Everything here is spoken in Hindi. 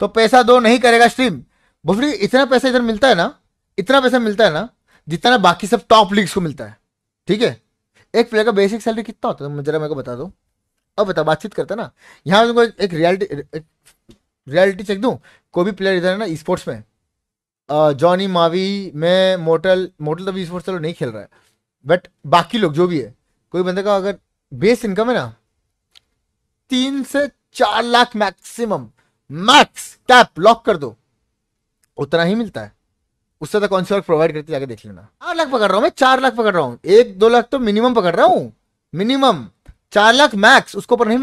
तो पैसा दो नहीं करेगा स्ट्रीम भोसड़ी इतना पैसा इधर मिलता है ना इतना पैसा मिलता है ना जितना बाकी सब टॉप लीग्स को मिलता है ठीक है एक प्लेयर का बेसिक सैलरी कितना होता है तो जरा मेरे को बता दो अब बता बातचीत करता ना यहाँ तुमको एक रियलिटी रियलिटी चेक दूँ कोई भी प्लेयर इधर है ना स्पोर्ट्स में जॉनी मावी में मोटल मोटल तो ई स्पोर्ट्स चलो नहीं खेल रहा है बट बाकी लोग जो भी है कोई बंदे का अगर बेस इनकम है ना तीन से चार lakh maximum max tap lock कर दो उतना ही मिलता है उससे तो कौन सी वर्क प्रोवाइड करती जाके देख लेना चार लाख पकड़ रहा हूं मैं चार लाख पकड़ रहा हूं एक दो लाख तो मिनिमम पकड़ रहा हूं मिनिमम चार लाख मैक्स उसको ऊपर नहीं